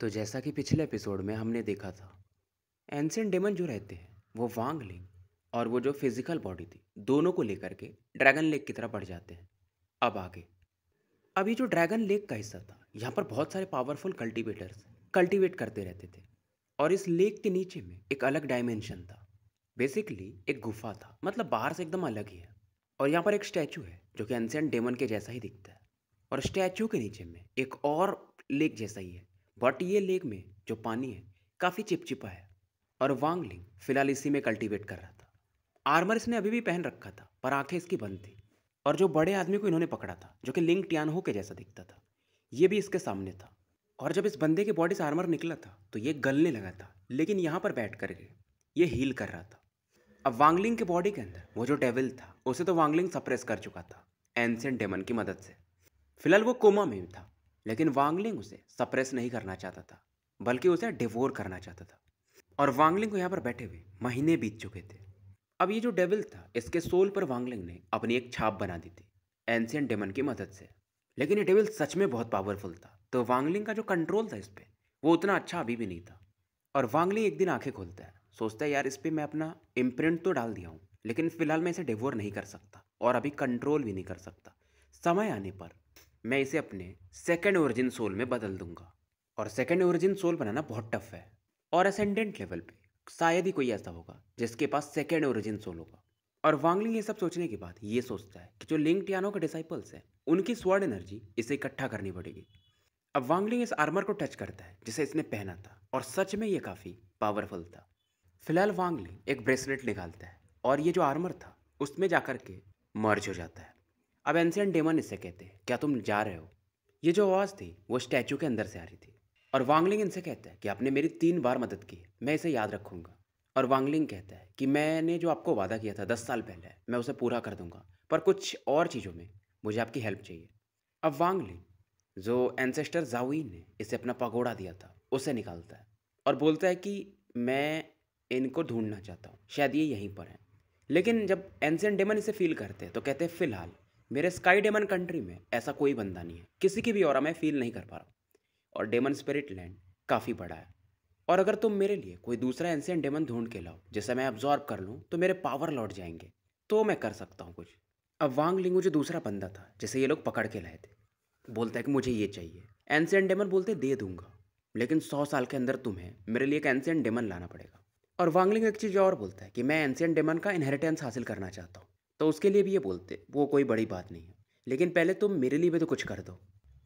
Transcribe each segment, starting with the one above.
तो जैसा कि पिछले एपिसोड में हमने देखा था एंसेंट डेमन जो रहते हैं वो वांग लिंग और वो जो फिजिकल बॉडी थी दोनों को लेकर के ड्रैगन लेक की तरह बढ़ जाते हैं अब आगे अभी जो ड्रैगन लेक का हिस्सा था यहाँ पर बहुत सारे पावरफुल कल्टीवेटर्स कल्टीवेट करते रहते थे और इस लेक के नीचे में एक अलग डायमेंशन था बेसिकली एक गुफा था मतलब बाहर से एकदम अलग ही है और यहाँ पर एक स्टैचू है जो कि एंसेंट डेमन के जैसा ही दिखता है और स्टैचू के नीचे में एक और लेक जैसा ही है बट ये लेक में जो पानी है काफ़ी चिपचिपा है और वांगलिंग फिलहाल इसी में कल्टीवेट कर रहा था आर्मर इसने अभी भी पहन रखा था पर आंखें इसकी बंद थी और जो बड़े आदमी को इन्होंने पकड़ा था जो कि लिंग टियानहो के जैसा दिखता था ये भी इसके सामने था और जब इस बंदे के बॉडी से आर्मर निकला था तो ये गलने लगा था लेकिन यहाँ पर बैठ कर ये हील कर रहा था अब वांगलिंग के बॉडी के अंदर वो जो डेविल था उसे तो वांगलिंग सप्रेस कर चुका था एनसेंट डेमन की मदद से फिलहाल वो कोमा में था लेकिन वांगलिंग उसे सप्रेस नहीं करना चाहता था बल्कि उसे डिवोर करना चाहता था और वांगलिंग को यहाँ पर बैठे हुए महीने बीत चुके थे अब ये जो डेविल था इसके सोल पर वांगलिंग ने अपनी एक छाप बना दी थी एंशियन डेमन की मदद से लेकिन ये डेविल सच में बहुत पावरफुल था तो वांगलिंग का जो कंट्रोल था इस पर वो उतना अच्छा अभी भी नहीं था और वांगलिंग एक दिन आंखें खोलता है सोचता है यार इस पर मैं अपना इम्प्रिंट तो डाल दिया हूँ लेकिन फिलहाल मैं इसे डिवोर नहीं कर सकता और अभी कंट्रोल भी नहीं कर सकता समय आने पर मैं इसे अपने सेकेंड ओरिजिन सोल में बदल दूंगा और सेकेंड ओरिजिन सोल बनाना बहुत टफ है और असेंडेंट लेवल पे शायद ही कोई ऐसा होगा जिसके पास सेकेंड ओरिजिन सोल होगा और वांगलिंग ये सब सोचने के बाद ये सोचता है कि जो लिंग टियानो के डिसाइपल्स हैं उनकी स्वर्ण एनर्जी इसे इकट्ठा करनी पड़ेगी अब वांगलिंग इस आर्मर को टच करता है जिसे इसने पहना था और सच में ये काफ़ी पावरफुल था फिलहाल वांगलिंग एक ब्रेसलेट निकालता है और ये जो आर्मर था उसमें जाकर के मर्ज हो जाता है अब एंशियन डेमन इससे कहते हैं क्या तुम जा रहे हो ये जो आवाज़ थी वो स्टैचू के अंदर से आ रही थी और वांगलिंग इनसे कहता है कि आपने मेरी तीन बार मदद की मैं इसे याद रखूंगा और वांगलिंग कहता है कि मैंने जो आपको वादा किया था दस साल पहले मैं उसे पूरा कर दूंगा पर कुछ और चीज़ों में मुझे आपकी हेल्प चाहिए अब वांगलिंग जो एनसेस्टर जावीन ने इसे अपना पगोड़ा दिया था उसे निकालता है और बोलता है कि मैं इनको ढूंढना चाहता हूँ शायद ये यहीं पर है लेकिन जब एंसन डेमन इसे फील करते हैं तो कहते हैं फ़िलहाल मेरे स्काई डेमन कंट्री में ऐसा कोई बंदा नहीं है किसी की भी और मैं फील नहीं कर पा रहा और डेमन स्पिरिट लैंड काफ़ी बड़ा है और अगर तुम मेरे लिए कोई दूसरा एनसियन डेमन ढूंढ के लाओ जैसे मैं ऑब्जॉर्व कर लूँ तो मेरे पावर लौट जाएंगे तो मैं कर सकता हूँ कुछ अब वांग लिंगू जो दूसरा बंदा था जैसे ये लोग पकड़ के लाए थे बोलता है कि मुझे ये चाहिए एनसियन डेमन बोलते दे दूंगा लेकिन सौ साल के अंदर तुम्हें मेरे लिए एक एनसियन डेमन लाना पड़ेगा और वांगलिंग एक चीज़ और बोलता है कि मैं एनसियन डेमन का इनहेरिटेंस हासिल करना चाहता हूँ तो उसके लिए भी ये बोलते वो कोई बड़ी बात नहीं है लेकिन पहले तुम मेरे लिए भी तो कुछ कर दो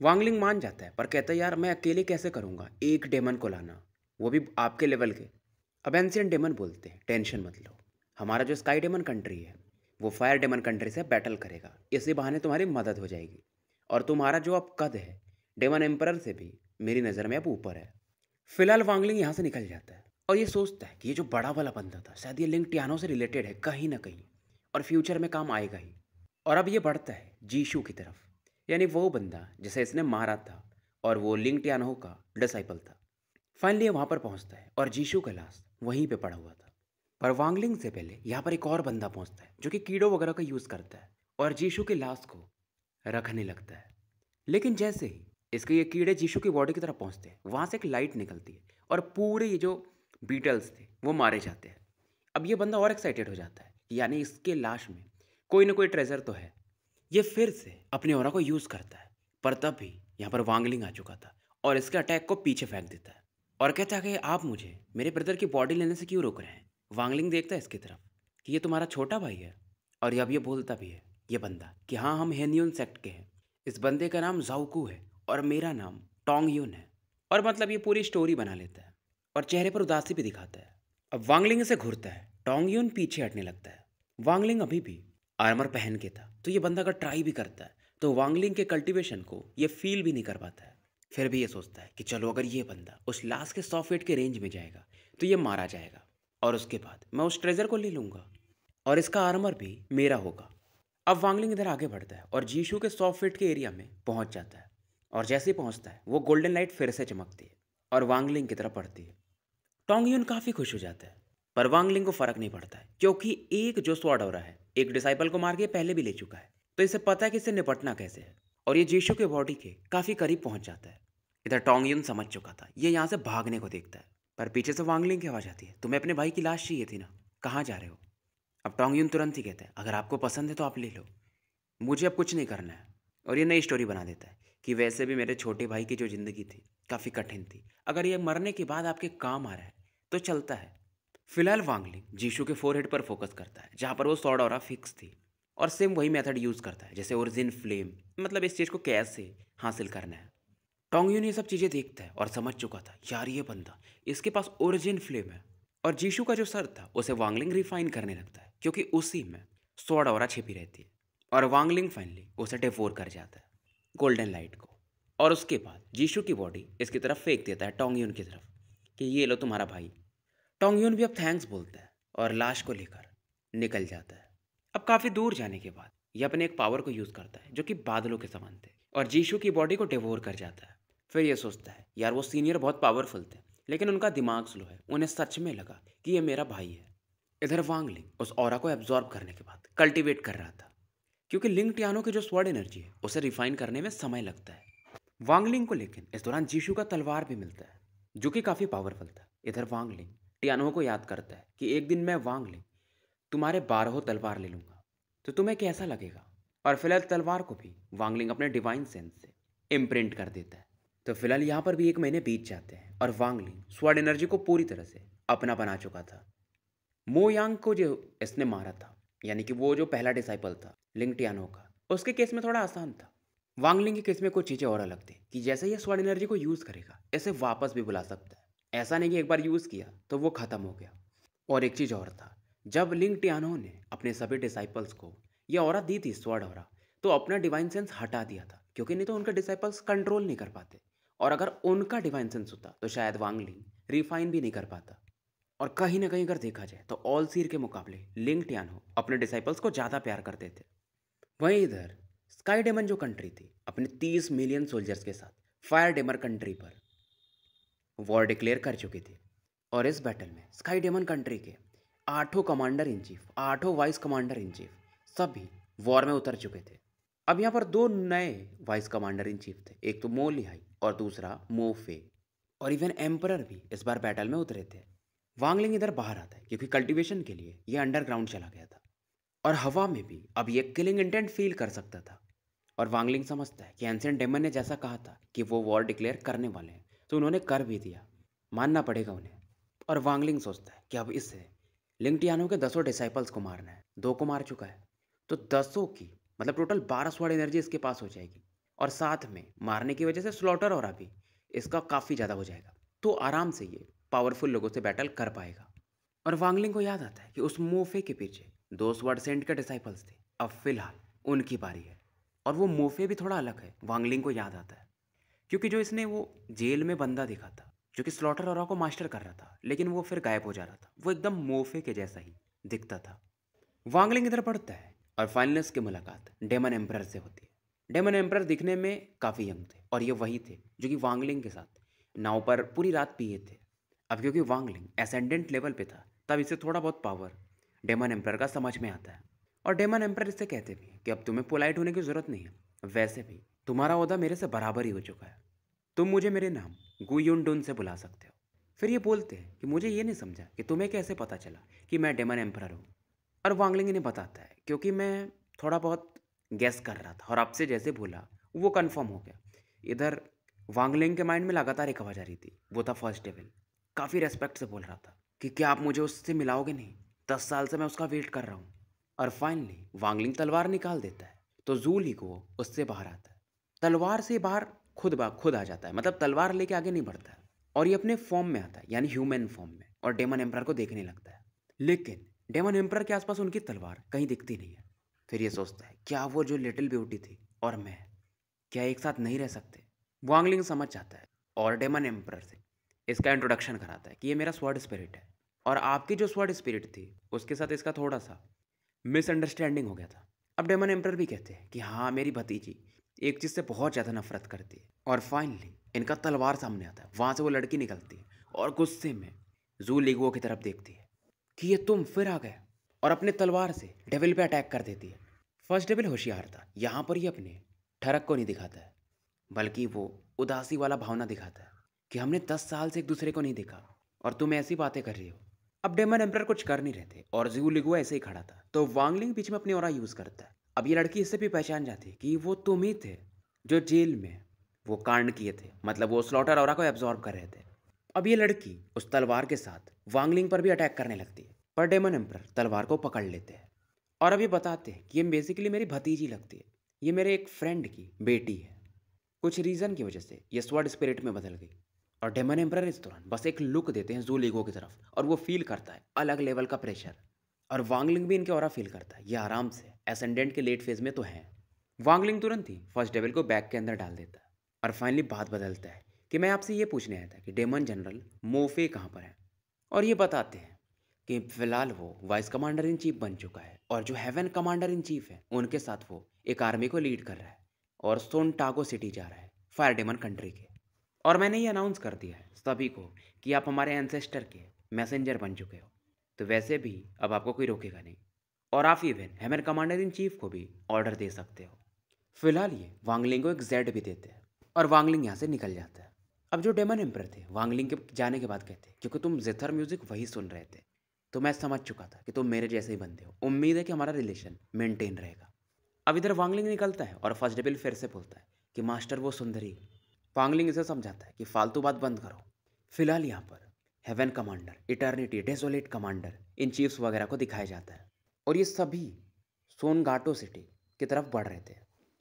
वांगलिंग मान जाता है पर कहता है यार मैं अकेले कैसे करूँगा एक डेमन को लाना वो भी आपके लेवल के अब एंशियन डेमन बोलते हैं टेंशन मत लो हमारा जो स्काई डेमन कंट्री है वो फायर डेमन कंट्री से बैटल करेगा इसी बहाने तुम्हारी मदद हो जाएगी और तुम्हारा जो अब कद है डेमन एम्पर से भी मेरी नज़र में अब ऊपर है फिलहाल वांगलिंग यहाँ से निकल जाता है और ये सोचता है कि ये जो बड़ा वाला बंदा था शायद ये लिंक टियानो से रिलेटेड है कहीं ना कहीं और फ्यूचर में काम आएगा ही और अब ये बढ़ता है जीशु की तरफ यानी वो बंदा जिसे इसने मारा था और वो लिंक्ड यानो का डिसाइपल था फाइनली वहाँ पर पहुँचता है और जीशू का लाश वहीं पर पड़ा हुआ था पर वांगलिंग से पहले यहाँ पर एक और बंदा पहुँचता है जो कि कीड़ों वगैरह का यूज़ करता है और जीशू की लाश को रखने लगता है लेकिन जैसे ही इसके ये कीड़े जीशू की बॉडी की तरफ पहुँचते हैं वहाँ से एक लाइट निकलती है और पूरे ये जो बीटल्स थे वो मारे जाते हैं अब ये बंदा और एक्साइटेड हो जाता है यानी इसके लाश में कोई ना कोई ट्रेजर तो है ये फिर से अपने और को यूज़ करता है पर तब भी यहाँ पर वांगलिंग आ चुका था और इसके अटैक को पीछे फेंक देता है और कहता है कि आप मुझे मेरे ब्रदर की बॉडी लेने से क्यों रोक रहे हैं वांगलिंग देखता है इसकी तरफ कि ये तुम्हारा छोटा भाई है और अब ये बोलता भी है ये बंदा कि हाँ हम हेन्यून सेक्ट के हैं इस बंदे का नाम जाउकू है और मेरा नाम टोंग यून है और मतलब ये पूरी स्टोरी बना लेता है और चेहरे पर उदासी भी दिखाता है अब वांगलिंग से घूरता है टोंगयून पीछे हटने लगता है वांगलिंग अभी भी आर्मर पहन के था तो ये बंदा अगर ट्राई भी करता है तो वांगलिंग के कल्टिवेशन को ये फील भी नहीं कर पाता है फिर भी ये सोचता है कि चलो अगर ये बंदा उस लाश के सौ फीट के रेंज में जाएगा तो ये मारा जाएगा और उसके बाद मैं उस ट्रेजर को ले लूँगा और इसका आर्मर भी मेरा होगा अब वांगलिंग इधर आगे बढ़ता है और जीशू के सौ फीट के एरिया में पहुंच जाता है और जैसे ही पहुंचता है वो गोल्डन लाइट फिर से चमकती है और वांगलिंग की तरफ पड़ती है टोंगयून काफ़ी खुश हो जाता है पर वांगलिंग को फर्क नहीं पड़ता है क्योंकि एक जो स्वाडोरा है एक डिसाइपल को मार के पहले भी ले चुका है तो इसे पता है कि इसे निपटना कैसे है और ये जीशु के बॉडी के काफ़ी करीब पहुंच जाता है इधर टोंग युन समझ चुका था ये यहाँ से भागने को देखता है पर पीछे से वांगलिंग की आवाज़ आती है तुम्हें अपने भाई की लाश चाहिए थी ना कहाँ जा रहे हो अब टोंग युन तुरंत ही कहता है अगर आपको पसंद है तो आप ले लो मुझे अब कुछ नहीं करना है और ये नई स्टोरी बना देता है कि वैसे भी मेरे छोटे भाई की जो ज़िंदगी थी काफ़ी कठिन थी अगर ये मरने के बाद आपके काम आ रहा है तो चलता है फिलहाल वांगलिंग जीशू के फोर पर फोकस करता है जहाँ पर वो सौ और फिक्स थी और सेम वही मेथड यूज़ करता है जैसे ओरिजिन फ्लेम मतलब इस चीज़ को कैसे हासिल करना है टोंग यून ये सब चीज़ें देखता है और समझ चुका था यार ये बंदा इसके पास ओरिजिन फ्लेम है और जीशू का जो सर था उसे वांगलिंग रिफाइन करने लगता है क्योंकि उसी में सॉर्ड और छिपी रहती है और वांगलिंग फाइनली उसे डेफोर कर जाता है गोल्डन लाइट को और उसके बाद जीशू की बॉडी इसकी तरफ फेंक देता है यून की तरफ कि ये लो तुम्हारा भाई टोंगयून भी अब थैंक्स बोलता है और लाश को लेकर निकल जाता है अब काफ़ी दूर जाने के बाद ये अपने एक पावर को यूज़ करता है जो कि बादलों के समान थे और जीशू की बॉडी को डिवोर कर जाता है फिर ये सोचता है यार वो सीनियर बहुत पावरफुल थे लेकिन उनका दिमाग स्लो है उन्हें सच में लगा कि ये मेरा भाई है इधर वांग लिंग उस और को एब्जॉर्ब करने के बाद कल्टिवेट कर रहा था क्योंकि लिंग टियानो की जो स्वर्ड एनर्जी है उसे रिफाइन करने में समय लगता है वांगलिंग को लेकिन इस दौरान जीशु का तलवार भी मिलता है जो कि काफ़ी पावरफुल था इधर वांगलिंग टियानो को याद करता है कि एक दिन मैं वांग ले तुम्हारे बारहों तलवार ले लूंगा तो तुम्हें कैसा लगेगा और फिलहाल तलवार को भी वांगलिंग अपने डिवाइन सेंस से इम्प्रिंट कर देता है तो फिलहाल यहाँ पर भी एक महीने बीत जाते हैं और वांगलिंग स्वर्ड एनर्जी को पूरी तरह से अपना बना चुका था मोयांग को जो इसने मारा था यानी कि वो जो पहला डिसाइपल था लिंग टियानो का उसके केस में थोड़ा आसान था वांगलिंग के केस में कुछ चीज़ें और अलग थी कि जैसे ये स्वर्ड एनर्जी को यूज़ करेगा इसे वापस भी बुला सकता है ऐसा नहीं कि एक बार यूज़ किया तो वो ख़त्म हो गया और एक चीज़ और था जब लिंग टियानो ने अपने सभी डिसाइपल्स को यह और दी थी स्वर्ड और तो अपना डिवाइन सेंस हटा दिया था क्योंकि नहीं तो उनके डिसाइपल्स कंट्रोल नहीं कर पाते और अगर उनका डिवाइन सेंस होता तो शायद वांगलिंग रिफाइन भी नहीं कर पाता और कहीं ना कहीं अगर देखा जाए तो ऑल सीर के मुकाबले लिंग टियानो अपने डिसाइपल्स को ज़्यादा प्यार करते थे वहीं इधर स्काई डेमन जो कंट्री थी अपने तीस मिलियन सोल्जर्स के साथ फायर डेमर कंट्री पर वॉर डिक्लेयर कर चुके थे और इस बैटल में स्काई डेमन कंट्री के आठों कमांडर इन चीफ आठों वाइस कमांडर इन चीफ सभी वॉर में उतर चुके थे अब यहाँ पर दो नए वाइस कमांडर इन चीफ थे एक तो मो लिहाई और दूसरा मोफे और इवन एम्पर भी इस बार बैटल में उतरे थे वांगलिंग इधर बाहर आता है क्योंकि कल्टीवेशन के लिए ये अंडरग्राउंड चला गया था और हवा में भी अब ये किलिंग इंटेंट फील कर सकता था और वांगलिंग समझता है कि एंसियन डेमन ने जैसा कहा था कि वो वॉर डिक्लेयर करने वाले हैं तो उन्होंने कर भी दिया मानना पड़ेगा उन्हें और वांगलिंग सोचता है कि अब इससे लिंगटियानों के दसों डिसाइपल्स को मारना है दो को मार चुका है तो दसों की मतलब टोटल बारह सौ एनर्जी इसके पास हो जाएगी और साथ में मारने की वजह से स्लॉटर और अभी इसका काफ़ी ज़्यादा हो जाएगा तो आराम से ये पावरफुल लोगों से बैटल कर पाएगा और वांगलिंग को याद आता है कि उस मोफे के पीछे दो स्वर्ड सेंट के डिसाइपल्स थे अब फिलहाल उनकी बारी है और वो मोफे भी थोड़ा अलग है वांगलिंग को याद आता है क्योंकि जो इसने वो जेल में बंदा दिखा था जो कि स्लॉटर और को मास्टर कर रहा था लेकिन वो फिर गायब हो जा रहा था वो एकदम मोफे के जैसा ही दिखता था वांगलिंग इधर पड़ता है और फाइनल उसकी मुलाकात डेमन एम्प्रर से होती है डेमन एम्प्रर दिखने में काफ़ी यंग थे और ये वही थे जो कि वांगलिंग के साथ नाव पर पूरी रात पिए थे अब क्योंकि वांगलिंग एसेंडेंट लेवल पे था तब इसे थोड़ा बहुत पावर डेमन एम्प्रर का समझ में आता है और डेमन एम्प्रर इससे कहते भी हैं कि अब तुम्हें पोलाइट होने की ज़रूरत नहीं है वैसे भी तुम्हारा अहदा मेरे से बराबर ही हो चुका है तुम मुझे मेरे नाम गुयुनडुन से बुला सकते हो फिर ये बोलते हैं कि मुझे ये नहीं समझा कि तुम्हें कैसे पता चला कि मैं डेमन एम्पर हूँ और वांगलिंग ने बताता है क्योंकि मैं थोड़ा बहुत गैस कर रहा था और आपसे जैसे भूला वो कन्फर्म हो गया इधर वांगलिंग के माइंड में लगातार एक आवाज़ आ रही थी वो था फर्स्ट डेविल काफ़ी रेस्पेक्ट से बोल रहा था कि क्या आप मुझे उससे मिलाओगे नहीं दस साल से मैं उसका वेट कर रहा हूँ और फाइनली वांगलिंग तलवार निकाल देता है तो जूली को उससे बाहर आता है तलवार से बाहर खुद बा खुद आ जाता है मतलब तलवार लेके आगे नहीं बढ़ता और ये अपने फॉर्म में आता है यानी ह्यूमन फॉर्म में और डेमन एम्प्रायर को देखने लगता है लेकिन डेमन एम्प्रायर के आसपास उनकी तलवार कहीं दिखती नहीं है फिर ये सोचता है क्या वो जो लिटिल ब्यूटी थी और मैं क्या एक साथ नहीं रह सकते वांगलिंग समझ जाता है और डेमन एम्प्रायर से इसका इंट्रोडक्शन कराता है कि ये मेरा स्वर्ड स्पिरिट है और आपकी जो स्वर्ड स्पिरिट थी उसके साथ इसका थोड़ा सा मिसअंडरस्टैंडिंग हो गया था अब डेमन एम्पर भी कहते हैं कि हाँ मेरी भतीजी एक चीज़ से बहुत ज़्यादा नफरत करती है और फाइनली इनका तलवार सामने आता है वहाँ से वो लड़की निकलती है और गुस्से में जू लिगुओ की तरफ देखती है कि ये तुम फिर आ गए और अपने तलवार से डेविल पे अटैक कर देती है फर्स्ट डेविल होशियार था यहाँ पर ही अपने ठरक को नहीं दिखाता है बल्कि वो उदासी वाला भावना दिखाता है कि हमने दस साल से एक दूसरे को नहीं देखा और तुम ऐसी बातें कर रही हो अब डेमन एम्पर कुछ कर नहीं रहते और जू लिगुआ ऐसे ही खड़ा था तो वांगलिंग बीच में अपनी और यूज़ करता है अब ये लड़की इससे भी पहचान जाती है कि वो तुम ही थे जो जेल में वो कांड किए थे मतलब वो स्लॉटर और को एब्जॉर्ब कर रहे थे अब ये लड़की उस तलवार के साथ वांगलिंग पर भी अटैक करने लगती है पर डेमन एम्पर तलवार को पकड़ लेते हैं और अब ये बताते हैं कि ये बेसिकली मेरी भतीजी लगती है ये मेरे एक फ्रेंड की बेटी है कुछ रीज़न की वजह से ये स्वर्ड स्पिरिट में बदल गई और डेमन एम्पर इस दौरान बस एक लुक देते हैं जूलीगो की तरफ और वो फील करता है अलग लेवल का प्रेशर और वांगलिंग भी इनके और फील करता है ये आराम से एसेंडेंट के लेट फेज में तो हैं वांगलिंग तुरंत ही फर्स्ट डेविल को बैग के अंदर डाल देता है और फाइनली बात बदलता है कि मैं आपसे ये पूछने आया था कि डेमन जनरल मोफे कहाँ पर है और ये बताते हैं कि फिलहाल वो वाइस कमांडर इन चीफ बन चुका है और जो हेवन कमांडर इन चीफ है उनके साथ वो एक आर्मी को लीड कर रहा है और सोन टागो सिटी जा रहा है फायर डेमन कंट्री के और मैंने ये अनाउंस कर दिया है सभी को कि आप हमारे एनसेस्टर के मैसेंजर बन चुके हो तो वैसे भी अब आपको कोई रोकेगा नहीं और आप even hammer commander in chief को भी ऑर्डर दे सकते हो फिलहाल ये वांगलिंग को एक जेड भी देते हैं और वांगलिंग यहाँ से निकल जाता है अब जो डेमन एम्पर थे वांगलिंग के जाने के बाद कहते हैं क्योंकि तुम जिथर म्यूजिक वही सुन रहे थे तो मैं समझ चुका था कि तुम मेरे जैसे ही बंदे हो उम्मीद है कि हमारा रिलेशन मेंटेन रहेगा अब इधर वांगलिंग निकलता है और फर्स्ट डेबिल फिर से बोलता है कि मास्टर वो सुंदरी वांगलिंग इसे समझाता है कि फालतू बात बंद करो फिलहाल यहाँ पर heaven commander eternity desolate commander in chiefs वगैरह को दिखाया जाता है और ये सभी सोनगाटो सिटी की तरफ बढ़ रहे थे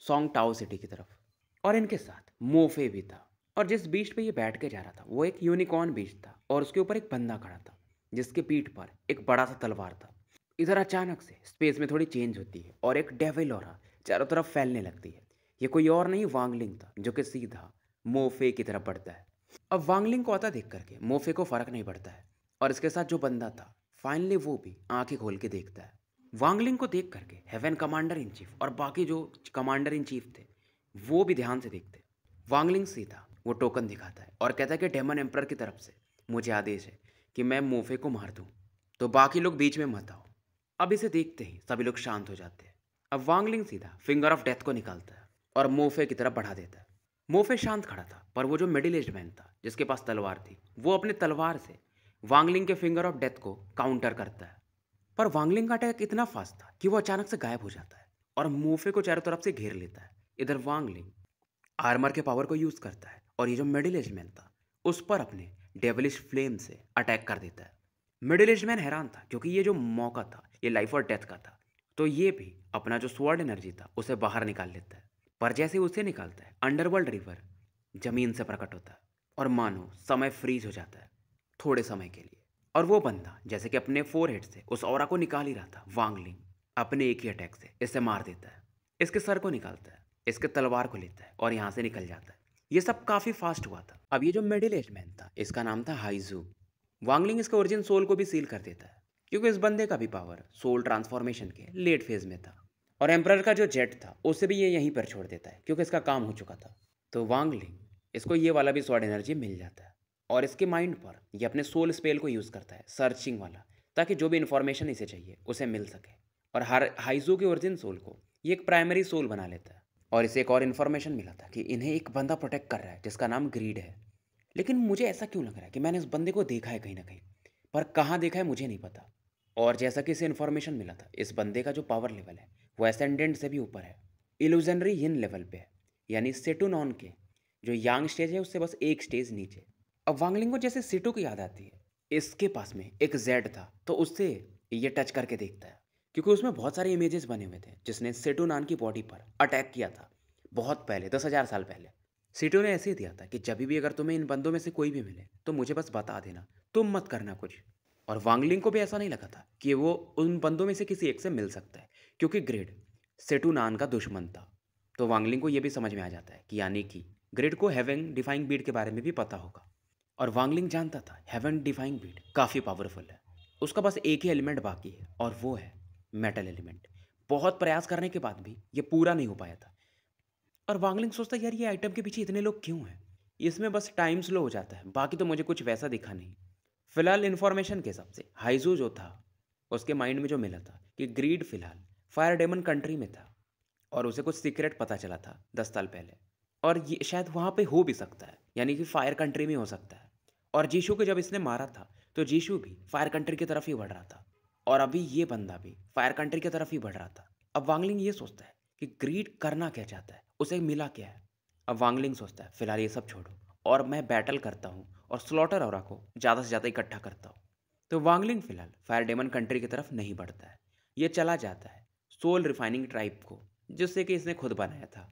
सोंग टाओ सिटी की तरफ और इनके साथ मोफे भी था और जिस बीच पे ये बैठ के जा रहा था वो एक यूनिकॉर्न बीच था और उसके ऊपर एक बंदा खड़ा था जिसके पीठ पर एक बड़ा सा तलवार था इधर अचानक से स्पेस में थोड़ी चेंज होती है और एक डेविल और चारों तरफ फैलने लगती है ये कोई और नहीं वांगलिंग था जो कि सीधा मोफे की तरफ बढ़ता है अब वांगलिंग को आता देख करके मोफे को फर्क नहीं पड़ता है और इसके साथ जो बंदा था फाइनली वो भी आंखें खोल के देखता है वांगलिंग को देख करके हेवन कमांडर इन चीफ और बाकी जो कमांडर इन चीफ थे वो भी ध्यान से देखते वांगलिंग सीधा वो टोकन दिखाता है और कहता है कि डेमन एम्पर की तरफ से मुझे आदेश है कि मैं मोफे को मार दूँ तो बाकी लोग बीच में मत आओ अब इसे देखते ही सभी लोग शांत हो जाते हैं अब वांगलिंग सीधा फिंगर ऑफ डेथ को निकालता है और मोफे की तरफ बढ़ा देता है मोफे शांत खड़ा था पर वो जो मिडिल एज मैन था जिसके पास तलवार थी वो अपने तलवार से वांगलिंग के फिंगर ऑफ डेथ को काउंटर करता है पर वांगलिंग का अटैक इतना फास्ट था कि वो अचानक से गायब हो जाता है और मोफे को चारों तरफ से घेर लेता है इधर वांगलिंग आर्मर के पावर को यूज़ करता है और ये जो मिडिल एजमैन था उस पर अपने डेवलिश फ्लेम से अटैक कर देता है मिडिल एजमैन हैरान था क्योंकि ये जो मौका था ये लाइफ और डेथ का था तो ये भी अपना जो स्वर्ड एनर्जी था उसे बाहर निकाल लेता है पर जैसे उसे निकालता है अंडरवर्ल्ड रिवर जमीन से प्रकट होता है और मानो समय फ्रीज हो जाता है थोड़े समय के लिए और वो बंदा जैसे कि अपने फोर हेड से उस और को निकाल ही रहा था वांगलिंग अपने एक ही अटैक से इसे मार देता है इसके सर को निकालता है इसके तलवार को लेता है और यहाँ से निकल जाता है ये सब काफ़ी फास्ट हुआ था अब ये जो मिडिल एज मैन था इसका नाम था हाइजू वांगलिंग इसके ओरिजिन सोल को भी सील कर देता है क्योंकि इस बंदे का भी पावर सोल ट्रांसफॉर्मेशन के लेट फेज में था और एम्प्रर का जो जेट था उसे भी ये यहीं पर छोड़ देता है क्योंकि इसका काम हो चुका था तो वांगलिंग इसको ये वाला भी स्वाड एनर्जी मिल जाता है और इसके माइंड पर यह अपने सोल स्पेल को यूज़ करता है सर्चिंग वाला ताकि जो भी इन्फॉर्मेशन इसे चाहिए उसे मिल सके और हर हाइजो के ओरिजिन सोल को ये एक प्राइमरी सोल बना लेता है और इसे एक और इन्फॉर्मेशन मिला था कि इन्हें एक बंदा प्रोटेक्ट कर रहा है जिसका नाम ग्रीड है लेकिन मुझे ऐसा क्यों लग रहा है कि मैंने उस बंदे को देखा है कहीं ना कहीं पर कहाँ देखा है मुझे नहीं पता और जैसा कि इसे इन्फॉर्मेशन मिला था इस बंदे का जो पावर लेवल है वो एसेंडेंट से भी ऊपर है इल्यूजनरी इन लेवल पे है यानी सेटून के जो यांग स्टेज है उससे बस एक स्टेज नीचे अब वांगलिंग को जैसे सीटू की याद आती है इसके पास में एक जेड था तो उससे ये टच करके देखता है क्योंकि उसमें बहुत सारे इमेजेस बने हुए थे जिसने सेटू नान की बॉडी पर अटैक किया था बहुत पहले दस हज़ार साल पहले सीटू ने ऐसे ही दिया था कि जब भी अगर तुम्हें इन बंदों में से कोई भी मिले तो मुझे बस बता देना तुम मत करना कुछ और वांगलिंग को भी ऐसा नहीं लगा था कि वो उन बंदों में से किसी एक से मिल सकता है क्योंकि ग्रेड सेटू नान का दुश्मन था तो वांगलिंग को यह भी समझ में आ जाता है कि यानी कि ग्रेड को हैविंग डिफाइंग बीड के बारे में भी पता होगा और वांगलिंग जानता था हेवन डिफाइंग बीट काफ़ी पावरफुल है उसका बस एक ही एलिमेंट बाकी है और वो है मेटल एलिमेंट बहुत प्रयास करने के बाद भी ये पूरा नहीं हो पाया था और वांगलिंग सोचता यार ये आइटम के पीछे इतने लोग क्यों हैं इसमें बस टाइम स्लो हो जाता है बाकी तो मुझे कुछ वैसा दिखा नहीं फिलहाल इन्फॉर्मेशन के हिसाब से हाइजू जो था उसके माइंड में जो मिला था कि ग्रीड फिलहाल फायर डेमन कंट्री में था और उसे कुछ सीक्रेट पता चला था दस साल पहले और ये शायद वहाँ पे हो भी सकता है यानी कि फायर कंट्री में हो सकता है और जीशू को जब इसने मारा था तो जीशू भी फायर कंट्री की तरफ ही बढ़ रहा था और अभी ये बंदा भी फायर कंट्री की तरफ ही बढ़ रहा था अब वांगलिंग ये सोचता है कि ग्रीड करना क्या चाहता है उसे मिला क्या है अब वांगलिंग सोचता है फिलहाल ये सब छोड़ो और मैं बैटल करता हूँ और स्लॉटर और को ज़्यादा से ज़्यादा इकट्ठा करता हूँ तो वांगलिंग फिलहाल फायर डेमन कंट्री की तरफ नहीं बढ़ता है ये चला जाता है सोल रिफाइनिंग ट्राइब को जिससे कि इसने खुद बनाया था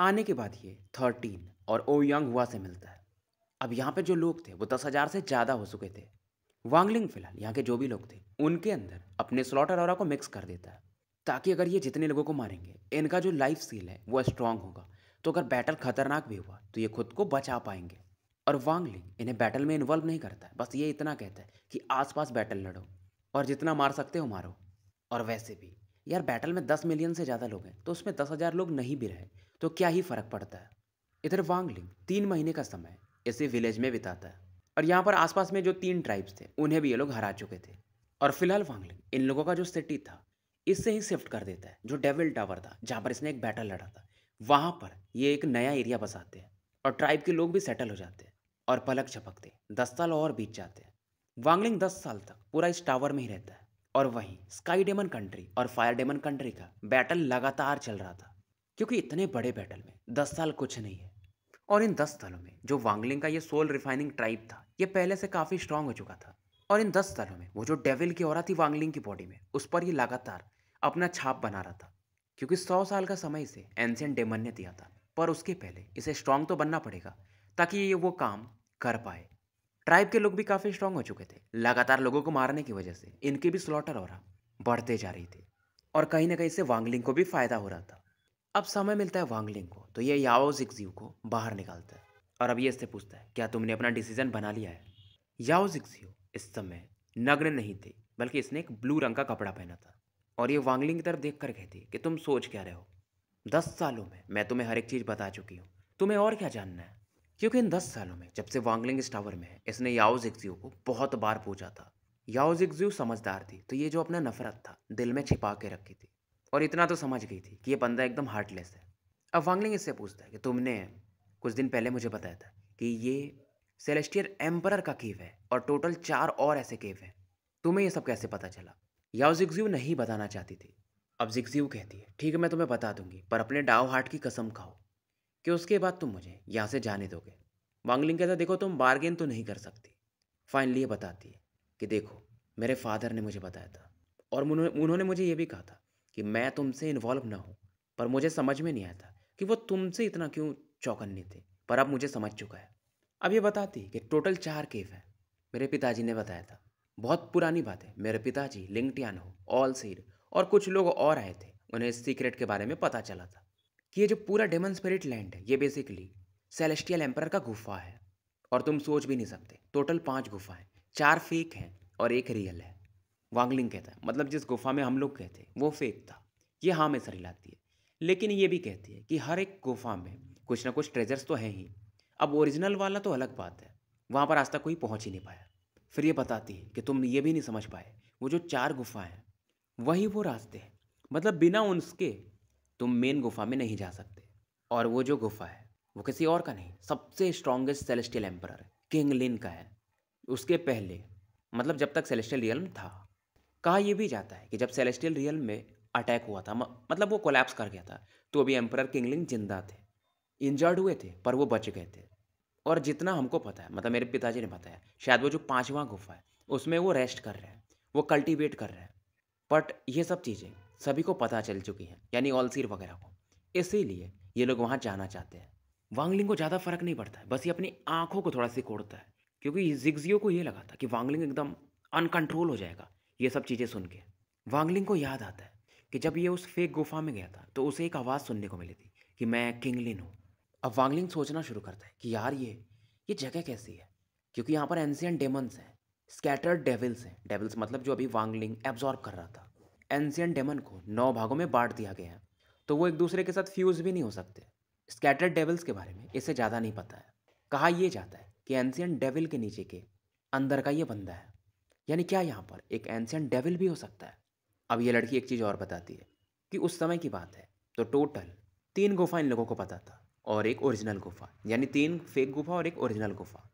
आने के बाद ये थर्टीन और ओ यंग हुआ से मिलता है अब यहाँ पे जो लोग थे वो दस हज़ार से ज़्यादा हो चुके थे वांगलिंग फिलहाल यहाँ के जो भी लोग थे उनके अंदर अपने स्लॉटर और को मिक्स कर देता है ताकि अगर ये जितने लोगों को मारेंगे इनका जो लाइफ स्किल है वो स्ट्रांग होगा तो अगर बैटल खतरनाक भी हुआ तो ये खुद को बचा पाएंगे और वांगलिंग इन्हें बैटल में इन्वॉल्व नहीं करता है बस ये इतना कहता है कि आसपास बैटल लड़ो और जितना मार सकते हो मारो और वैसे भी यार बैटल में दस मिलियन से ज़्यादा लोग हैं तो उसमें दस हज़ार लोग नहीं भी रहे तो क्या ही फ़र्क पड़ता है इधर वांगलिंग तीन महीने का समय इसी विलेज में बिताता है और यहाँ पर आसपास में जो तीन ट्राइब्स थे उन्हें भी ये लोग हरा चुके थे और फिलहाल वांगलिंग इन लोगों का जो सिटी था इससे ही शिफ्ट कर देता है जो डेविल टावर था जहाँ पर इसने एक बैटल लड़ा था वहाँ पर ये एक नया एरिया बसाते हैं और ट्राइब के लोग भी सेटल हो जाते हैं और पलक झपकते दस साल और बीत जाते हैं वांगलिंग दस साल तक पूरा इस टावर में ही रहता है और वहीं स्काई डेमन कंट्री और फायर डेमन कंट्री का बैटल लगातार चल रहा था क्योंकि इतने बड़े बैटल में दस साल कुछ नहीं है और इन दस स्थलों में जो वांगलिंग का ये सोल रिफाइनिंग ट्राइब था ये पहले से काफ़ी स्ट्रांग हो चुका था और इन दस स्थलों में वो जो डेविल की और थी वांगलिंग की बॉडी में उस पर ये लगातार अपना छाप बना रहा था क्योंकि सौ साल का समय इसे एंशियन डेमन ने दिया था पर उसके पहले इसे स्ट्रांग तो बनना पड़ेगा ताकि ये वो काम कर पाए ट्राइब के लोग भी काफ़ी स्ट्रांग हो चुके थे लगातार लोगों को मारने की वजह से इनकी भी स्लॉटर और बढ़ते जा रही थी और कहीं ना कहीं इससे वांगलिंग को भी फायदा हो रहा था अब समय मिलता है वांगलिंग को तो ये याओ जिक्जियो को बाहर निकालता है और अब ये इससे पूछता है क्या तुमने अपना डिसीजन बना लिया है याओ जिक्जियो इस समय नग्न नहीं थे बल्कि इसने एक ब्लू रंग का कपड़ा पहना था और ये वांगलिंग की तरफ देख कर कहती कि तुम सोच क्या रहे हो दस सालों में मैं तुम्हें हर एक चीज़ बता चुकी हूँ तुम्हें और क्या जानना है क्योंकि इन दस सालों में जब से वांगलिंग इस टावर में है इसने याओ जिक्जियो को बहुत बार पूछा था याओ जिक्जियो समझदार थी तो ये जो अपना नफरत था दिल में छिपा के रखी थी और इतना तो समझ गई थी कि ये बंदा एकदम हार्टलेस है अब वांगलिंग इससे पूछता है कि तुमने कुछ दिन पहले मुझे बताया था कि ये सेलेस्टियर एम्पर का केव है और टोटल चार और ऐसे केव हैं तुम्हें ये सब कैसे पता चला याओ जिक्ज्यू नहीं बताना चाहती थी अब जिक्ज्यू कहती है ठीक है मैं तुम्हें बता दूंगी पर अपने डाव हार्ट की कसम खाओ कि उसके बाद तुम मुझे यहाँ से जाने दोगे वांगलिंग कहता देखो तुम बार्गेन तो नहीं कर सकती फाइनली ये बताती है कि देखो मेरे फादर ने मुझे बताया था और उन्होंने मुझे ये भी कहा था कि मैं तुमसे इन्वॉल्व ना हूँ पर मुझे समझ में नहीं आता कि वो तुमसे इतना क्यों चौकन्ने थे पर अब मुझे समझ चुका है अब ये बताती कि टोटल चार केव हैं मेरे पिताजी ने बताया था बहुत पुरानी बात है मेरे पिताजी हो ऑल सीर और कुछ लोग और आए थे उन्हें इस सीक्रेट के बारे में पता चला था कि ये जो पूरा डेमन स्पिरिट लैंड है ये बेसिकली सेलेस्टियल एम्पर का गुफा है और तुम सोच भी नहीं सकते टोटल पाँच हैं चार फेक हैं और एक रियल है वांगलिंग कहता है मतलब जिस गुफा में हम लोग कहते हैं वो फेक था ये हाँ में सर हिलाती है लेकिन ये भी कहती है कि हर एक गुफा में कुछ ना कुछ ट्रेजर्स तो हैं ही अब ओरिजिनल वाला तो अलग बात है वहाँ पर आज तक कोई पहुँच ही नहीं पाया फिर ये बताती है कि तुम ये भी नहीं समझ पाए वो जो चार गुफाएं हैं वही वो रास्ते हैं मतलब बिना उनके तुम मेन गुफा में नहीं जा सकते और वो जो गुफा है वो किसी और का नहीं सबसे strongest celestial emperor king Lin का है उसके पहले मतलब जब तक सेलेस्टियल रियल था कहा यह भी जाता है कि जब सेलेस्टियल रियल में अटैक हुआ था मतलब वो कोलैप्स कर गया था तो अभी एम्परर किंगलिंग जिंदा थे इंजर्ड हुए थे पर वो बच गए थे और जितना हमको पता है मतलब मेरे पिताजी ने बताया शायद वो जो पाँचवा गुफा है उसमें वो रेस्ट कर रहे हैं वो कल्टीवेट कर रहे हैं बट ये सब चीज़ें सभी को पता चल चुकी हैं यानी ऑलसीर वगैरह को इसीलिए ये लोग वहाँ जाना चाहते हैं वांगलिंग को ज़्यादा फर्क नहीं पड़ता है बस ये अपनी आँखों को थोड़ा सी कोड़ता है क्योंकि जिग्जियो को ये लगा था कि वांगलिंग एकदम अनकंट्रोल हो जाएगा ये सब चीज़ें सुन के वांगलिंग को याद आता है कि जब ये उस फेक गुफा में गया था तो उसे एक आवाज़ सुनने को मिली थी कि मैं किंगलिन हूँ अब वांगलिंग सोचना शुरू करता है कि यार ये ये जगह कैसी है क्योंकि यहाँ पर एनशियन डेमन्स हैं स्कैटर्ड डेविल्स हैं डेविल्स मतलब जो अभी वांगलिंग एब्जॉर्ब कर रहा था एनसियन डेमन को नौ भागों में बांट दिया गया है तो वो एक दूसरे के साथ फ्यूज़ भी नहीं हो सकते स्कैटर्ड डेविल्स के बारे में इसे ज़्यादा नहीं पता है कहा यह जाता है कि एनसियन डेविल के नीचे के अंदर का ये बंदा है यानी क्या यहाँ पर एक एंशियन डेविल भी हो सकता है अब ये लड़की एक चीज़ और बताती है कि उस समय की बात है तो टोटल तीन गुफा इन लोगों को पता था और एक ओरिजिनल गुफा यानी तीन फेक गुफा और एक ओरिजिनल गुफा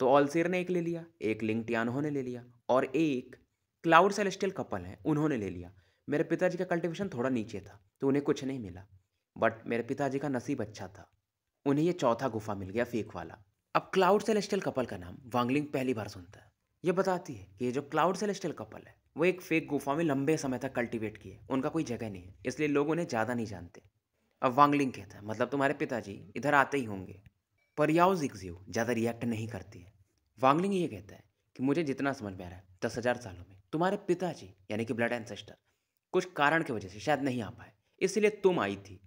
तो ऑलसेर ने एक ले लिया एक टियानो ने ले लिया और एक क्लाउड सेलेस्टियल कपल हैं उन्होंने ले लिया मेरे पिताजी का कल्टिवेशन थोड़ा नीचे था तो उन्हें कुछ नहीं मिला बट मेरे पिताजी का नसीब अच्छा था उन्हें ये चौथा गुफा मिल गया फेक वाला अब क्लाउड सेलेस्टियल कपल का नाम वांगलिंग पहली बार सुनता है ये बताती है कि ये जो क्लाउड सेलेस्टियल कपल है वो एक फेक गुफा में लंबे समय तक कल्टीवेट किए उनका कोई जगह नहीं है इसलिए लोग उन्हें ज़्यादा नहीं जानते अब वांगलिंग कहता है मतलब तुम्हारे पिताजी इधर आते ही होंगे पर याओ जिक्जियो ज़्यादा रिएक्ट नहीं करती है वांगलिंग ये कहता है कि मुझे जितना समझ में आ रहा है दस हज़ार सालों में तुम्हारे पिताजी यानी कि ब्लड एंसेस्टर कुछ कारण की वजह से शायद नहीं आ पाए इसलिए तुम आई थी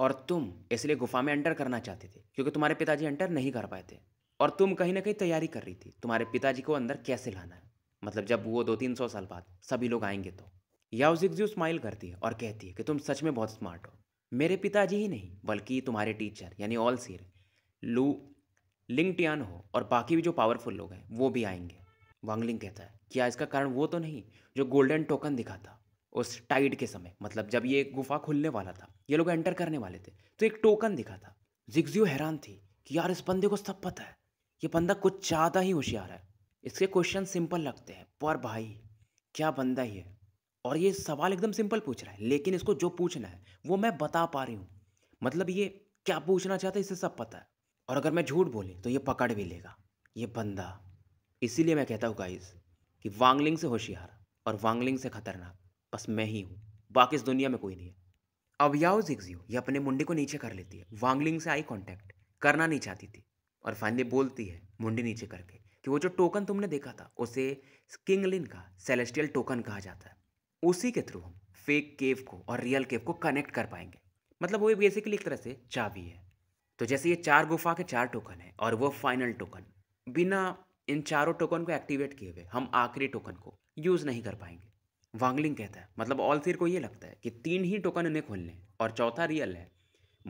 और तुम इसलिए गुफा में एंटर करना चाहते थे क्योंकि तुम्हारे पिताजी एंटर नहीं कर पाए थे और तुम कहीं ना कहीं तैयारी कर रही थी तुम्हारे पिताजी को अंदर कैसे लाना है मतलब जब वो दो तीन सौ साल बाद सभी लोग आएंगे तो याउजिक्जू स्माइल करती है और कहती है कि तुम सच में बहुत स्मार्ट हो मेरे पिताजी ही नहीं बल्कि तुम्हारे टीचर यानी ऑल सीर लू लिंगटियान हो और बाकी भी जो पावरफुल लोग हैं वो भी आएंगे वांगलिंग कहता है क्या इसका कारण वो तो नहीं जो गोल्डन टोकन दिखा था उस टाइड के समय मतलब जब ये गुफा खुलने वाला था ये लोग एंटर करने वाले थे तो एक टोकन दिखा था जिग्जियो हैरान थी कि यार इस बंदे को सब पता है ये बंदा कुछ ज़्यादा ही होशियार है इसके क्वेश्चन सिंपल लगते हैं पर भाई क्या बंदा ही है और ये सवाल एकदम सिंपल पूछ रहा है लेकिन इसको जो पूछना है वो मैं बता पा रही हूँ मतलब ये क्या पूछना चाहता है इसे सब पता है और अगर मैं झूठ बोली तो ये पकड़ भी लेगा ये बंदा इसीलिए मैं कहता हूँ गाइस कि वांगलिंग से होशियार और वांगलिंग से खतरनाक बस मैं ही हूँ बाकी इस दुनिया में कोई नहीं है अब याओ जिक्सियो ये अपने मुंडे को नीचे कर लेती है वांगलिंग से आई कॉन्टैक्ट करना नहीं चाहती थी और फाइनली बोलती है मुंडी नीचे करके कि वो जो टोकन तुमने देखा था उसे किंगलिन का सेलेस्टियल टोकन कहा जाता है उसी के थ्रू हम फेक केव को और रियल केव को कनेक्ट कर पाएंगे मतलब वो बेसिकली एक तरह से चाबी है तो जैसे ये चार गुफा के चार टोकन है और वो फाइनल टोकन बिना इन चारों टोकन को एक्टिवेट किए हुए हम आखिरी टोकन को यूज़ नहीं कर पाएंगे वांगलिंग कहता है मतलब ऑल सिर को ये लगता है कि तीन ही टोकन इन्हें खोलने और चौथा रियल है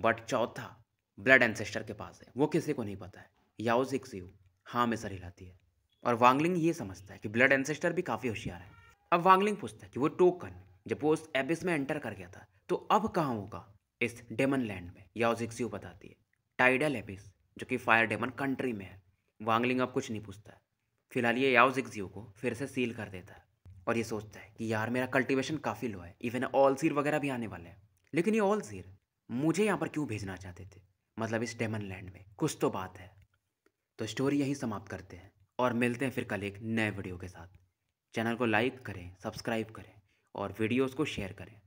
बट चौथा ब्लड एंसेस्टर के पास है वो किसी को नहीं पता है याओ सिक्सियो हाँ में सर हिलाती है और वांगलिंग ये समझता है कि ब्लड एंसेस्टर भी काफ़ी होशियार है अब वांगलिंग पूछता है कि वो टोकन जब वो उस एबिस में एंटर कर गया था तो अब कहाँ होगा इस डेमन लैंड में याओ सिक्सियो बताती है टाइडल एबिस जो कि फायर डेमन कंट्री में है वांगलिंग अब कुछ नहीं पूछता है फिलहाल ये याओ जिक्सियो को फिर से सील कर देता है और ये सोचता है कि यार मेरा कल्टीवेशन काफ़ी लो है इवन ऑल सीर वगैरह भी आने वाले हैं लेकिन ये ऑल सीर मुझे यहाँ पर क्यों भेजना चाहते थे मतलब इस डेमन लैंड में कुछ तो बात है तो स्टोरी यहीं समाप्त करते हैं और मिलते हैं फिर कल एक नए वीडियो के साथ चैनल को लाइक करें सब्सक्राइब करें और वीडियोस को शेयर करें